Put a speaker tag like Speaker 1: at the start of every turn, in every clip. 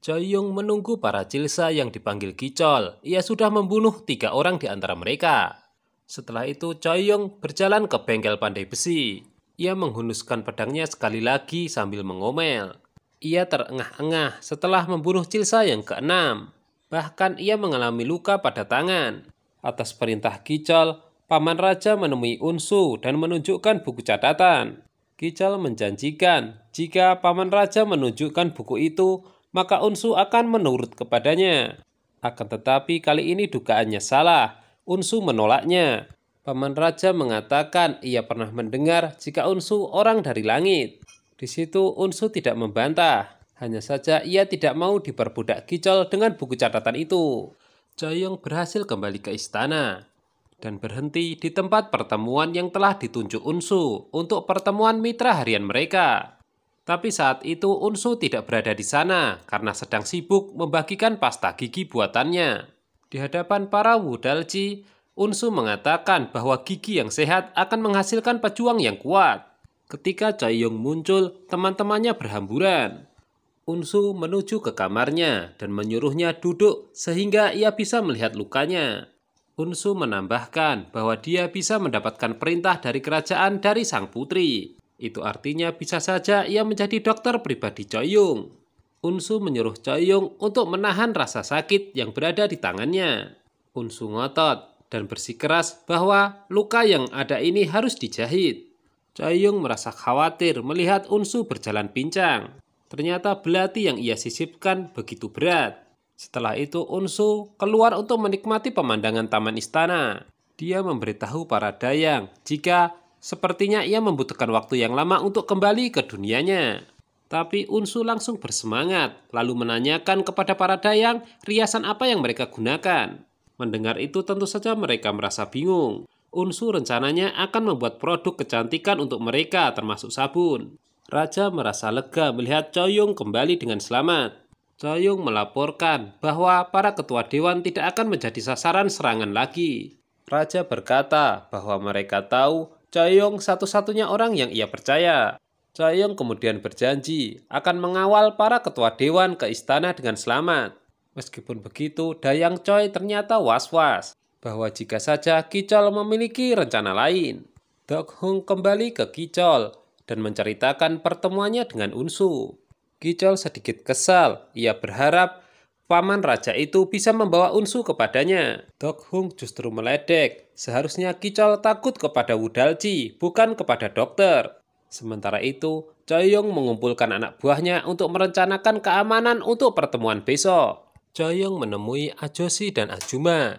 Speaker 1: Joyung menunggu para Cilsa yang dipanggil Kicol. Ia sudah membunuh tiga orang di antara mereka. Setelah itu Joyung berjalan ke bengkel pandai besi. Ia menghunuskan pedangnya sekali lagi sambil mengomel. Ia terengah-engah setelah membunuh Cilsa yang keenam. Bahkan ia mengalami luka pada tangan. Atas perintah Kicol, Paman Raja menemui Unsu dan menunjukkan buku catatan. Kicol menjanjikan jika Paman Raja menunjukkan buku itu, maka Unsu akan menurut kepadanya. Akan tetapi kali ini dugaannya salah. Unsu menolaknya. Paman Raja mengatakan ia pernah mendengar jika Unsu orang dari langit. Di situ Unsu tidak membantah. Hanya saja ia tidak mau diperbudak kicol dengan buku catatan itu. Joyong berhasil kembali ke istana dan berhenti di tempat pertemuan yang telah ditunjuk Unsu untuk pertemuan mitra harian mereka. Tapi saat itu Unsu tidak berada di sana karena sedang sibuk membagikan pasta gigi buatannya. Di hadapan para Wudalci, Unsu mengatakan bahwa gigi yang sehat akan menghasilkan pejuang yang kuat. Ketika Chaeyoung muncul, teman-temannya berhamburan. Unsu menuju ke kamarnya dan menyuruhnya duduk sehingga ia bisa melihat lukanya. Unsu menambahkan bahwa dia bisa mendapatkan perintah dari kerajaan dari sang putri. Itu artinya bisa saja ia menjadi dokter pribadi Choyung. Unsu menyuruh Choyung untuk menahan rasa sakit yang berada di tangannya. Unsu ngotot dan bersikeras bahwa luka yang ada ini harus dijahit. Choyung merasa khawatir melihat Unsu berjalan pincang. Ternyata belati yang ia sisipkan begitu berat. Setelah itu Unsu keluar untuk menikmati pemandangan taman istana. Dia memberitahu para dayang jika Sepertinya ia membutuhkan waktu yang lama untuk kembali ke dunianya. Tapi Unsu langsung bersemangat, lalu menanyakan kepada para dayang riasan apa yang mereka gunakan. Mendengar itu tentu saja mereka merasa bingung. Unsu rencananya akan membuat produk kecantikan untuk mereka termasuk sabun. Raja merasa lega melihat Choyung kembali dengan selamat. Choyung melaporkan bahwa para ketua dewan tidak akan menjadi sasaran serangan lagi. Raja berkata bahwa mereka tahu Chaeyoung satu-satunya orang yang ia percaya. Chaeyoung kemudian berjanji akan mengawal para ketua dewan ke istana dengan selamat. Meskipun begitu, Dayang Choi ternyata was-was bahwa jika saja Kicol memiliki rencana lain. Dok Hung kembali ke Kicol dan menceritakan pertemuannya dengan Unsu. Kicol sedikit kesal, ia berharap Paman raja itu bisa membawa unsu kepadanya. Dok Hung justru meledek. Seharusnya Kicol takut kepada Wudalji, bukan kepada dokter. Sementara itu, Choyong mengumpulkan anak buahnya untuk merencanakan keamanan untuk pertemuan besok. Choyong menemui Ajosi dan Ajuma.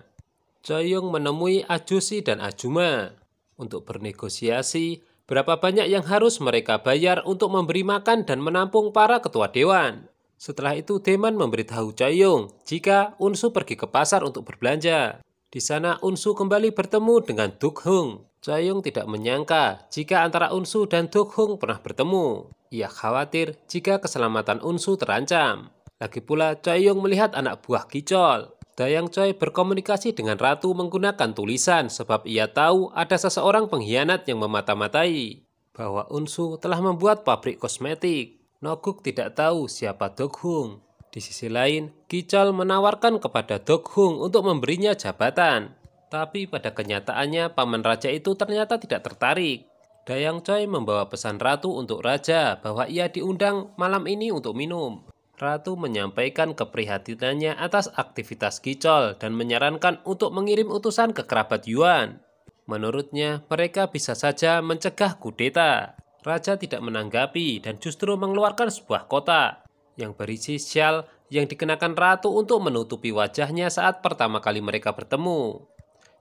Speaker 1: Choyong menemui Ajosi dan Ajuma untuk bernegosiasi berapa banyak yang harus mereka bayar untuk memberi makan dan menampung para ketua dewan. Setelah itu Teman memberitahu Chaeyoung jika Unsu pergi ke pasar untuk berbelanja. Di sana Unsu kembali bertemu dengan Duk Hung. Chaeyoung tidak menyangka jika antara Unsu dan Duk Hung pernah bertemu. Ia khawatir jika keselamatan Unsu terancam. Lagi pula Chaeyoung melihat anak buah Kicol. Dayang Choi berkomunikasi dengan Ratu menggunakan tulisan sebab ia tahu ada seseorang pengkhianat yang memata-matai bahwa Unsu telah membuat pabrik kosmetik. Noguk tidak tahu siapa Doghung. Di sisi lain, Kichol menawarkan kepada Doghung untuk memberinya jabatan. Tapi pada kenyataannya, Paman Raja itu ternyata tidak tertarik. Dayang Choi membawa pesan Ratu untuk Raja bahwa ia diundang malam ini untuk minum. Ratu menyampaikan keprihatinannya atas aktivitas Kichol dan menyarankan untuk mengirim utusan ke kerabat Yuan. Menurutnya, mereka bisa saja mencegah kudeta raja tidak menanggapi dan justru mengeluarkan sebuah kota yang berisi syal yang dikenakan ratu untuk menutupi wajahnya saat pertama kali mereka bertemu.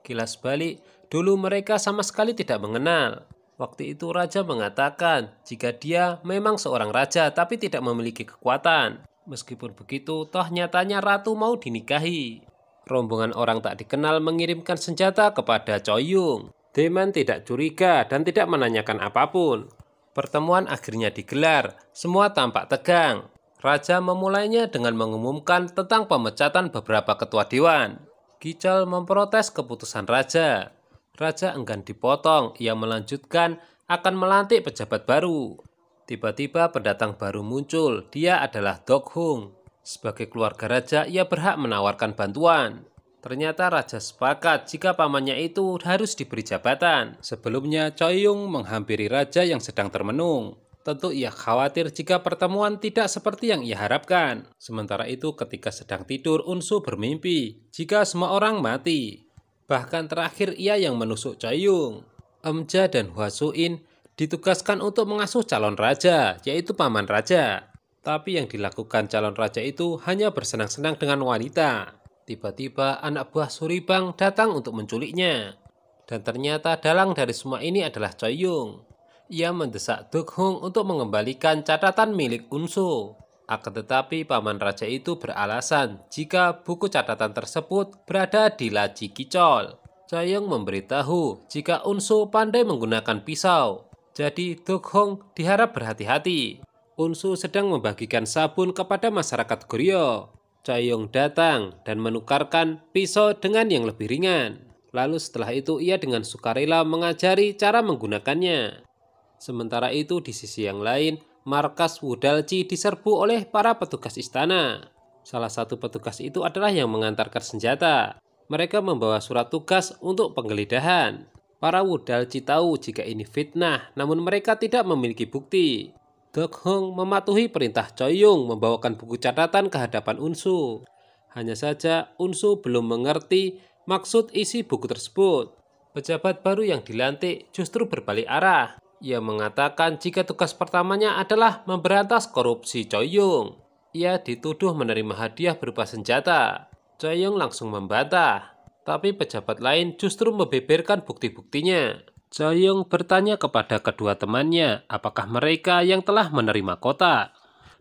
Speaker 1: Kilas balik, dulu mereka sama sekali tidak mengenal. Waktu itu raja mengatakan jika dia memang seorang raja tapi tidak memiliki kekuatan. Meskipun begitu, toh nyatanya ratu mau dinikahi. Rombongan orang tak dikenal mengirimkan senjata kepada Choyung. Deman tidak curiga dan tidak menanyakan apapun. Pertemuan akhirnya digelar, semua tampak tegang. Raja memulainya dengan mengumumkan tentang pemecatan beberapa ketua dewan. Gical memprotes keputusan raja. Raja enggan dipotong, ia melanjutkan akan melantik pejabat baru. Tiba-tiba pendatang baru muncul, dia adalah Dok Hung. Sebagai keluarga raja, ia berhak menawarkan bantuan. Ternyata raja sepakat jika pamannya itu harus diberi jabatan. Sebelumnya, Choi Yong menghampiri raja yang sedang termenung. Tentu ia khawatir jika pertemuan tidak seperti yang ia harapkan. Sementara itu ketika sedang tidur, Unsu bermimpi jika semua orang mati. Bahkan terakhir ia yang menusuk Choi Yong. Emja dan Huasuin ditugaskan untuk mengasuh calon raja, yaitu paman raja. Tapi yang dilakukan calon raja itu hanya bersenang-senang dengan wanita. Tiba-tiba anak buah Suribang datang untuk menculiknya. Dan ternyata dalang dari semua ini adalah Choi Coyung. Ia mendesak Hong untuk mengembalikan catatan milik Unsu. Akan tetapi paman raja itu beralasan jika buku catatan tersebut berada di laci kicol. Coyung memberitahu jika Unsu pandai menggunakan pisau. Jadi Hong diharap berhati-hati. Unsu sedang membagikan sabun kepada masyarakat Goryeo. Chaeyoung datang dan menukarkan pisau dengan yang lebih ringan. Lalu setelah itu ia dengan sukarela mengajari cara menggunakannya. Sementara itu di sisi yang lain, markas Wudalji diserbu oleh para petugas istana. Salah satu petugas itu adalah yang mengantarkan senjata. Mereka membawa surat tugas untuk penggeledahan. Para Wudalji tahu jika ini fitnah, namun mereka tidak memiliki bukti. Dok Hong mematuhi perintah Choi Yong membawakan buku catatan ke hadapan Unsu. Hanya saja Unsu belum mengerti maksud isi buku tersebut. Pejabat baru yang dilantik justru berbalik arah. Ia mengatakan jika tugas pertamanya adalah memberantas korupsi Choi Yong. Ia dituduh menerima hadiah berupa senjata. Choi Yong langsung membantah. Tapi pejabat lain justru membeberkan bukti-buktinya. Joyong bertanya kepada kedua temannya apakah mereka yang telah menerima kota.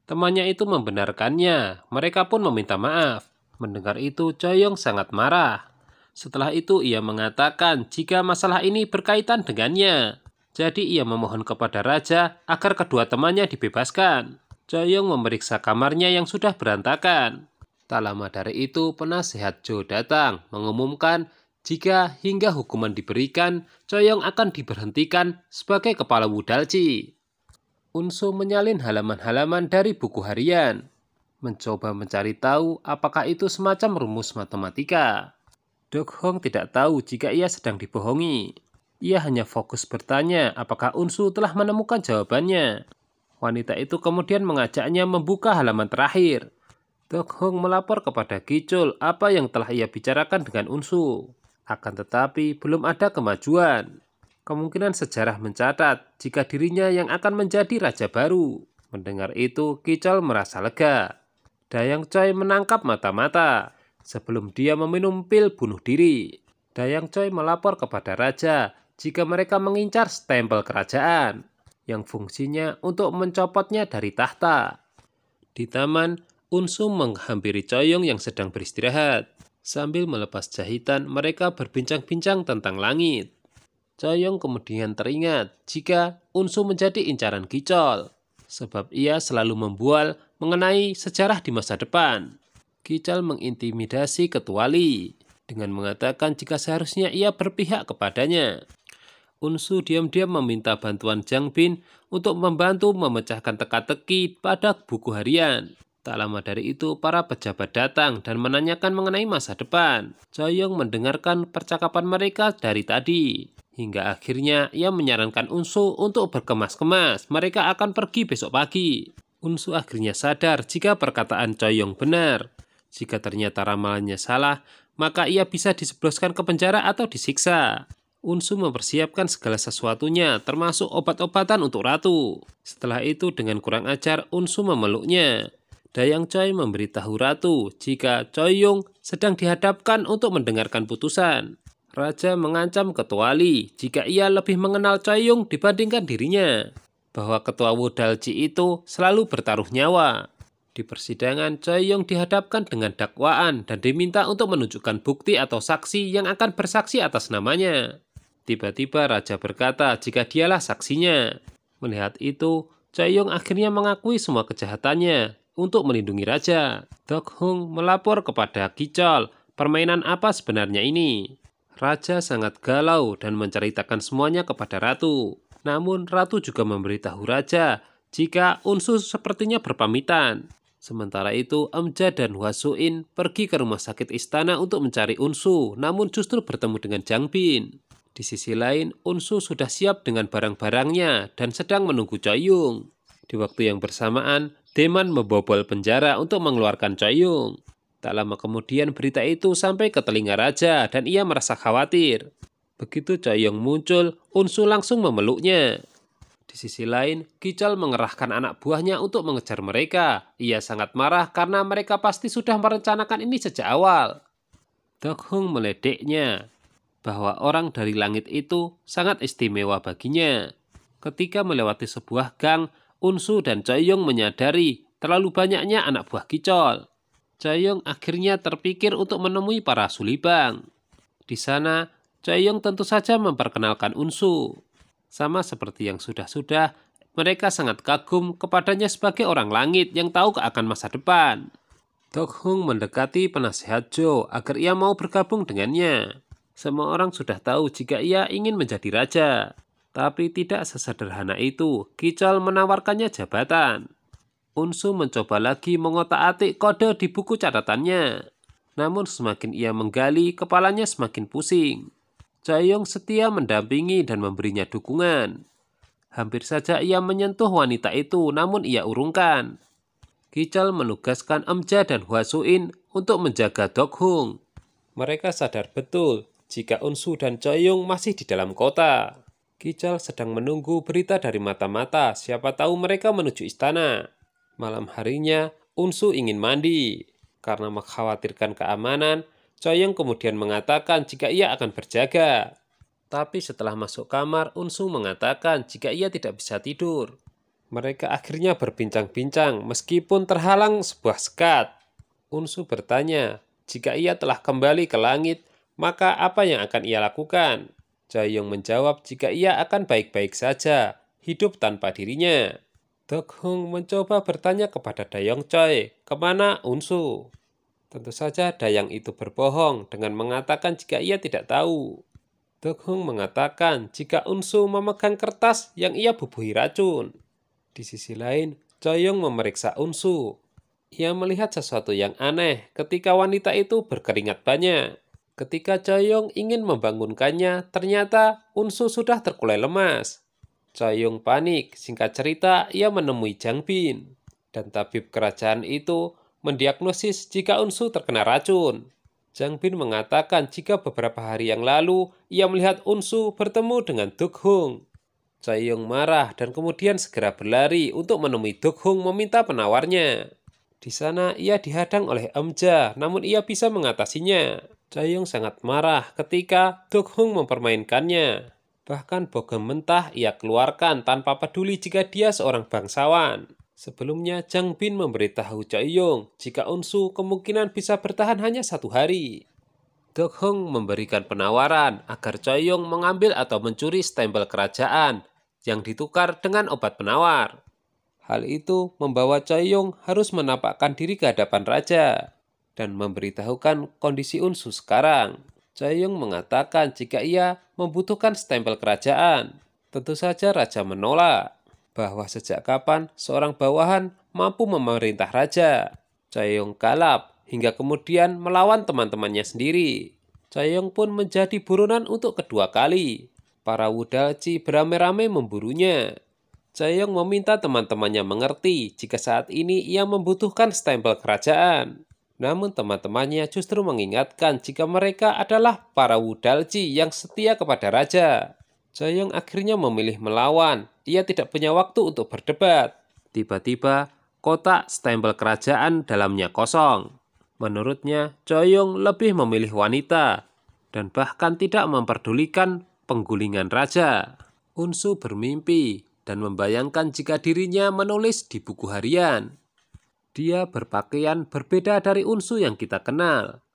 Speaker 1: Temannya itu membenarkannya, mereka pun meminta maaf. Mendengar itu Joyong sangat marah. Setelah itu ia mengatakan jika masalah ini berkaitan dengannya. Jadi ia memohon kepada raja agar kedua temannya dibebaskan. Joyong memeriksa kamarnya yang sudah berantakan. Tak lama dari itu, penasehat Jo datang mengumumkan jika hingga hukuman diberikan, Coyong akan diberhentikan sebagai kepala Wudalci. Unsu menyalin halaman-halaman dari buku harian, mencoba mencari tahu apakah itu semacam rumus matematika. Dok Hong tidak tahu jika ia sedang dibohongi. Ia hanya fokus bertanya apakah Unsu telah menemukan jawabannya. Wanita itu kemudian mengajaknya membuka halaman terakhir. Dok Hong melapor kepada Gicul apa yang telah ia bicarakan dengan Unsu. Akan tetapi, belum ada kemajuan. Kemungkinan sejarah mencatat jika dirinya yang akan menjadi raja baru. Mendengar itu, Kicol merasa lega. Dayang Choi menangkap mata-mata sebelum dia meminum pil bunuh diri. Dayang Choi melapor kepada raja jika mereka mengincar stempel kerajaan yang fungsinya untuk mencopotnya dari tahta. Di taman, Unsum menghampiri Choyong yang sedang beristirahat. Sambil melepas jahitan, mereka berbincang-bincang tentang langit. Coyong kemudian teringat jika Unsu menjadi incaran Kicol, sebab ia selalu membual mengenai sejarah di masa depan. Kicol mengintimidasi ketua dengan mengatakan jika seharusnya ia berpihak kepadanya. Unsu diam-diam meminta bantuan Jang Bin untuk membantu memecahkan teka-teki pada buku harian. Tak lama dari itu, para pejabat datang dan menanyakan mengenai masa depan. Joyong mendengarkan percakapan mereka dari tadi. Hingga akhirnya ia menyarankan Unsu untuk berkemas-kemas. Mereka akan pergi besok pagi. Unsu akhirnya sadar jika perkataan Joyong benar. Jika ternyata ramalannya salah, maka ia bisa disebloskan ke penjara atau disiksa. Unsu mempersiapkan segala sesuatunya, termasuk obat-obatan untuk ratu. Setelah itu, dengan kurang ajar, Unsu memeluknya. Dayang Choi memberitahu ratu jika Choi Yong sedang dihadapkan untuk mendengarkan putusan. Raja mengancam Ketua Li jika ia lebih mengenal Choi Yong dibandingkan dirinya. Bahwa Ketua Ji itu selalu bertaruh nyawa. Di persidangan, Choi Yong dihadapkan dengan dakwaan dan diminta untuk menunjukkan bukti atau saksi yang akan bersaksi atas namanya. Tiba-tiba Raja berkata jika dialah saksinya. Melihat itu, Choi Yong akhirnya mengakui semua kejahatannya untuk melindungi raja. Dok Hung melapor kepada Kicol, permainan apa sebenarnya ini? Raja sangat galau dan menceritakan semuanya kepada ratu. Namun ratu juga memberitahu raja jika Unsu sepertinya berpamitan. Sementara itu, Emja dan Wasuin pergi ke rumah sakit istana untuk mencari Unsu, namun justru bertemu dengan Jang Bin. Di sisi lain, Unsu sudah siap dengan barang-barangnya dan sedang menunggu Choi Yung. Di waktu yang bersamaan, Deman membobol penjara untuk mengeluarkan Choyung. Tak lama kemudian berita itu sampai ke telinga raja dan ia merasa khawatir. Begitu Choyong muncul, Unsu langsung memeluknya. Di sisi lain, Kical mengerahkan anak buahnya untuk mengejar mereka. Ia sangat marah karena mereka pasti sudah merencanakan ini sejak awal. Dokhung meledeknya bahwa orang dari langit itu sangat istimewa baginya. Ketika melewati sebuah gang, Unsu dan Choyong menyadari terlalu banyaknya anak buah Kicol. Choyong akhirnya terpikir untuk menemui para Sulibang. Di sana, Choyong tentu saja memperkenalkan Unsu. Sama seperti yang sudah-sudah, mereka sangat kagum kepadanya sebagai orang langit yang tahu akan masa depan. Dok Hung mendekati penasehat Jo agar ia mau bergabung dengannya. Semua orang sudah tahu jika ia ingin menjadi raja. Tapi tidak sesederhana itu, Kical menawarkannya jabatan. Unsu mencoba lagi mengotak-atik kode di buku catatannya. Namun semakin ia menggali, kepalanya semakin pusing. Jayong setia mendampingi dan memberinya dukungan. Hampir saja ia menyentuh wanita itu, namun ia urungkan. Kical menugaskan Emja dan Huasuin untuk menjaga Dokhung. Mereka sadar betul jika Unsu dan Choyung masih di dalam kota. Kical sedang menunggu berita dari mata-mata, siapa tahu mereka menuju istana. Malam harinya, Unsu ingin mandi. Karena mengkhawatirkan keamanan, Coyong kemudian mengatakan jika ia akan berjaga. Tapi setelah masuk kamar, Unsu mengatakan jika ia tidak bisa tidur. Mereka akhirnya berbincang-bincang meskipun terhalang sebuah sekat. Unsu bertanya, jika ia telah kembali ke langit, maka apa yang akan ia lakukan? Choyong menjawab jika ia akan baik-baik saja, hidup tanpa dirinya. Dok mencoba bertanya kepada Dayong Choi, kemana Unsu? Tentu saja Dayang itu berbohong dengan mengatakan jika ia tidak tahu. Dok mengatakan jika Unsu memegang kertas yang ia bubuhi racun. Di sisi lain, Choyong memeriksa Unsu. Ia melihat sesuatu yang aneh ketika wanita itu berkeringat banyak. Ketika Coyong ingin membangunkannya, ternyata Unsu sudah terkulai lemas. Coyong panik, singkat cerita ia menemui Jang Bin. Dan tabib kerajaan itu mendiagnosis jika Unsu terkena racun. Jang Bin mengatakan jika beberapa hari yang lalu ia melihat Unsu bertemu dengan Duk Hung. Coyong marah dan kemudian segera berlari untuk menemui Duk Hung meminta penawarnya. Di sana ia dihadang oleh Emja, namun ia bisa mengatasinya. Chaeyoung sangat marah ketika Hung mempermainkannya. Bahkan bogem mentah ia keluarkan tanpa peduli jika dia seorang bangsawan. Sebelumnya, Jang Bin memberitahu Chaeyoung jika Unsu kemungkinan bisa bertahan hanya satu hari. Hung memberikan penawaran agar Chaeyoung mengambil atau mencuri stempel kerajaan yang ditukar dengan obat penawar. Hal itu membawa Chaeyoung harus menampakkan diri ke hadapan raja dan memberitahukan kondisi Unsu sekarang. Jayung mengatakan jika ia membutuhkan stempel kerajaan. Tentu saja raja menolak bahwa sejak kapan seorang bawahan mampu memerintah raja. Jayung kalap hingga kemudian melawan teman-temannya sendiri. Jayung pun menjadi buronan untuk kedua kali. Para Wudalci beramai-ramai memburunya. Jayong meminta teman-temannya mengerti jika saat ini ia membutuhkan stempel kerajaan. Namun teman-temannya justru mengingatkan jika mereka adalah para Wudalji yang setia kepada raja. Jayong akhirnya memilih melawan. Ia tidak punya waktu untuk berdebat. Tiba-tiba, kotak stempel kerajaan dalamnya kosong. Menurutnya, Jayong lebih memilih wanita dan bahkan tidak memperdulikan penggulingan raja. Unsu bermimpi dan membayangkan jika dirinya menulis di buku harian. Dia berpakaian berbeda dari Unsu yang kita kenal.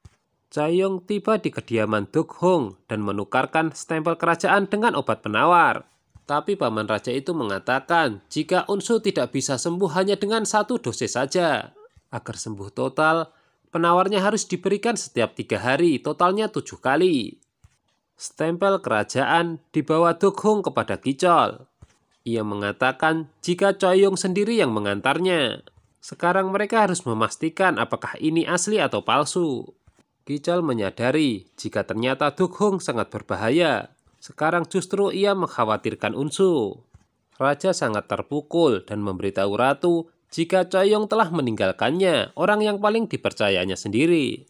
Speaker 1: Cayong tiba di kediaman Duk Hong dan menukarkan stempel kerajaan dengan obat penawar. Tapi paman raja itu mengatakan jika Unsu tidak bisa sembuh hanya dengan satu dosis saja. Agar sembuh total, penawarnya harus diberikan setiap tiga hari, totalnya tujuh kali. Stempel kerajaan dibawa Duk Hong kepada Kicol. Ia mengatakan jika Choi Yong sendiri yang mengantarnya. Sekarang mereka harus memastikan apakah ini asli atau palsu. Kijal menyadari jika ternyata Dukhung sangat berbahaya. Sekarang justru ia mengkhawatirkan Unsu. Raja sangat terpukul dan memberitahu Ratu jika Yong telah meninggalkannya, orang yang paling dipercayanya sendiri.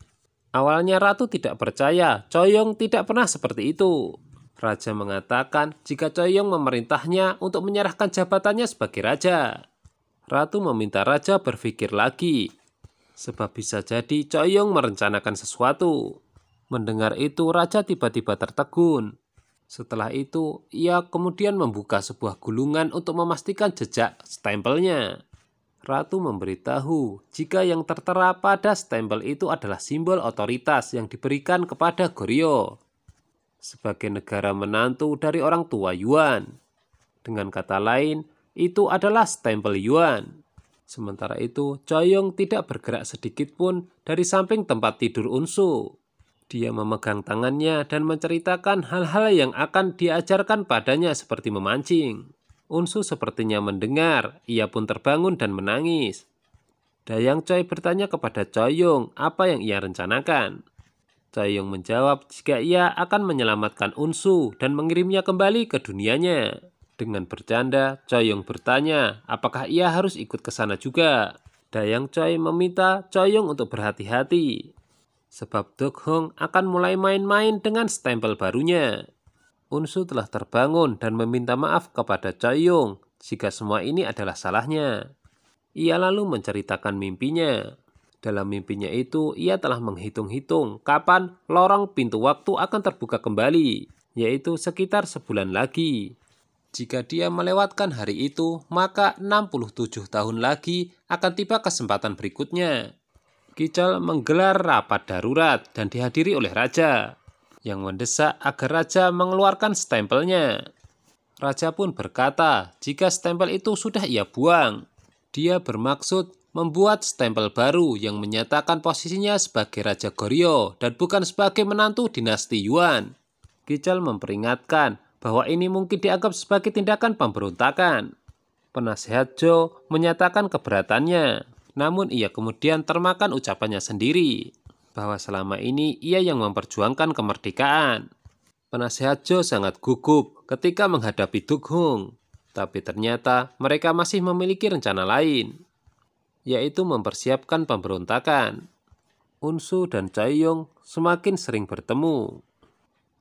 Speaker 1: Awalnya Ratu tidak percaya, Yong tidak pernah seperti itu. Raja mengatakan jika Yong memerintahnya untuk menyerahkan jabatannya sebagai raja. Ratu meminta raja berpikir lagi, sebab bisa jadi Coyong merencanakan sesuatu. Mendengar itu, raja tiba-tiba tertegun. Setelah itu, ia kemudian membuka sebuah gulungan untuk memastikan jejak stempelnya. Ratu memberitahu jika yang tertera pada stempel itu adalah simbol otoritas yang diberikan kepada Goryeo sebagai negara menantu dari orang tua Yuan. Dengan kata lain, itu adalah stempel Yuan. Sementara itu, Choyong tidak bergerak sedikit pun dari samping tempat tidur Unsu. Dia memegang tangannya dan menceritakan hal-hal yang akan diajarkan padanya seperti memancing. Unsu sepertinya mendengar, ia pun terbangun dan menangis. Dayang Choi bertanya kepada Choyong apa yang ia rencanakan. Choyong menjawab jika ia akan menyelamatkan Unsu dan mengirimnya kembali ke dunianya. Dengan bercanda, Choi Yong bertanya apakah ia harus ikut ke sana juga. Dayang Choi meminta Choi Yong untuk berhati-hati. Sebab Dok Hong akan mulai main-main dengan stempel barunya. Unsu telah terbangun dan meminta maaf kepada Choi Yong, jika semua ini adalah salahnya. Ia lalu menceritakan mimpinya. Dalam mimpinya itu, ia telah menghitung-hitung kapan lorong pintu waktu akan terbuka kembali, yaitu sekitar sebulan lagi. Jika dia melewatkan hari itu, maka 67 tahun lagi akan tiba kesempatan berikutnya. Kical menggelar rapat darurat dan dihadiri oleh raja, yang mendesak agar raja mengeluarkan stempelnya. Raja pun berkata, jika stempel itu sudah ia buang, dia bermaksud membuat stempel baru yang menyatakan posisinya sebagai Raja Goryeo dan bukan sebagai menantu dinasti Yuan. Kical memperingatkan bahwa ini mungkin dianggap sebagai tindakan pemberontakan. Penasehat Joe menyatakan keberatannya, namun ia kemudian termakan ucapannya sendiri bahwa selama ini ia yang memperjuangkan kemerdekaan. Penasehat Joe sangat gugup ketika menghadapi Dukhung, tapi ternyata mereka masih memiliki rencana lain, yaitu mempersiapkan pemberontakan. Unsu dan Chaeyoung semakin sering bertemu.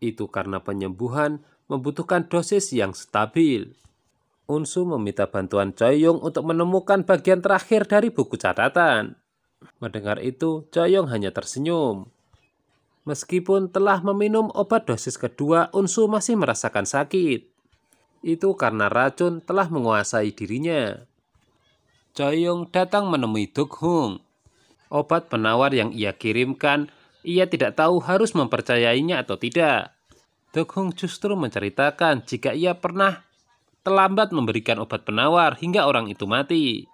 Speaker 1: Itu karena penyembuhan membutuhkan dosis yang stabil. Unsu meminta bantuan Yong untuk menemukan bagian terakhir dari buku catatan. Mendengar itu, Yong hanya tersenyum. Meskipun telah meminum obat dosis kedua, Unsu masih merasakan sakit. Itu karena racun telah menguasai dirinya. Yong datang menemui Duk Hung. Obat penawar yang ia kirimkan, ia tidak tahu harus mempercayainya atau tidak. Dokung justru menceritakan jika ia pernah terlambat memberikan obat penawar hingga orang itu mati.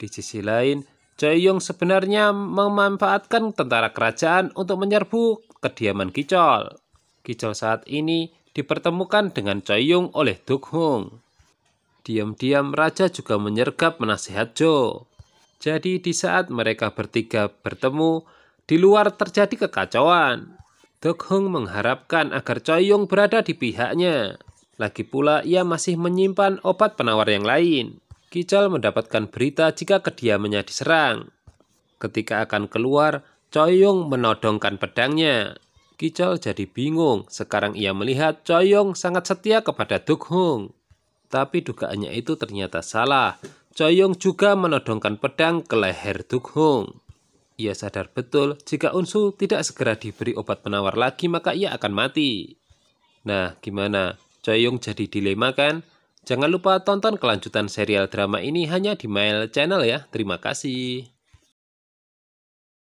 Speaker 1: Di sisi lain, Joyong sebenarnya memanfaatkan tentara kerajaan untuk menyerbu kediaman Kicol. Kicol saat ini dipertemukan dengan Joyong oleh Dukhung. Diam-diam Raja juga menyergap menasihat Jo. Jadi di saat mereka bertiga bertemu, di luar terjadi kekacauan. Dok Hong mengharapkan agar Choyong berada di pihaknya. Lagi pula ia masih menyimpan obat penawar yang lain. Kijal mendapatkan berita jika kediamannya diserang. Ketika akan keluar, Choyong menodongkan pedangnya. Kijal jadi bingung. Sekarang ia melihat Choyong sangat setia kepada Dok Hong. Tapi dugaannya itu ternyata salah. Choyong juga menodongkan pedang ke leher Duk Hong. Ia sadar betul jika Unsu tidak segera diberi obat penawar lagi maka ia akan mati. Nah, gimana? Choyung jadi dilema kan? Jangan lupa tonton kelanjutan serial drama ini hanya di Mail Channel ya. Terima kasih.